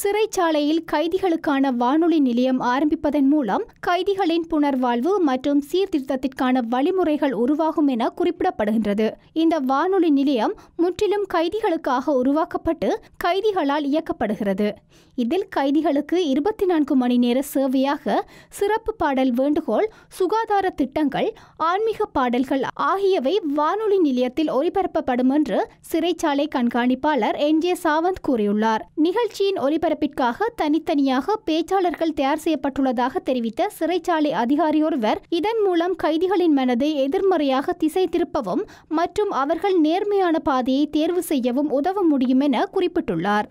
சிறைச்சாலையில் கைதிகளுக்கான வானொலி நிலையம் ஆரம்பிப்பதன் மூலம் கைதிகளின் புனர்வாழ்வு மற்றும் சீர்திருத்தத்திற்கான வழிமுறைகள் உருவாகும் என குறிப்பிடப்படுகின்றது இந்த வானொலி நிலையம் முற்றிலும் கைதிகளுக்காக உருவாக்கப்பட்டு கைதிகளால் இயக்கப்படுகிறது இதில் கைதிகளுக்கு இருபத்தி நான்கு மணி நேர சேவையாக சிறப்பு பாடல் வேண்டுகோள் சுகாதார திட்டங்கள் ஆன்மீக பாடல்கள் ஆகியவை வானொலி நிலையத்தில் ஒலிபரப்பப்படும் என்று சிறைச்சாலை கண்காணிப்பாளர் என் ஜே சாவந்த் கூறியுள்ளார் நிகழ்ச்சியின் ஒலிபரப்பு ஒளிபரப்பிற்காக தனித்தனியாக பேச்சாளர்கள் தயார் செய்யப்பட்டுள்ளதாக தெரிவித்த சிறைச்சாலை அதிகாரியொருவர் இதன் மூலம் கைதிகளின் மனதை எதிர்மறையாக திசை திருப்பவும் மற்றும் அவர்கள் நேர்மையான பாதையை தேர்வு செய்யவும் உதவ முடியும் என குறிப்பிட்டுள்ளார்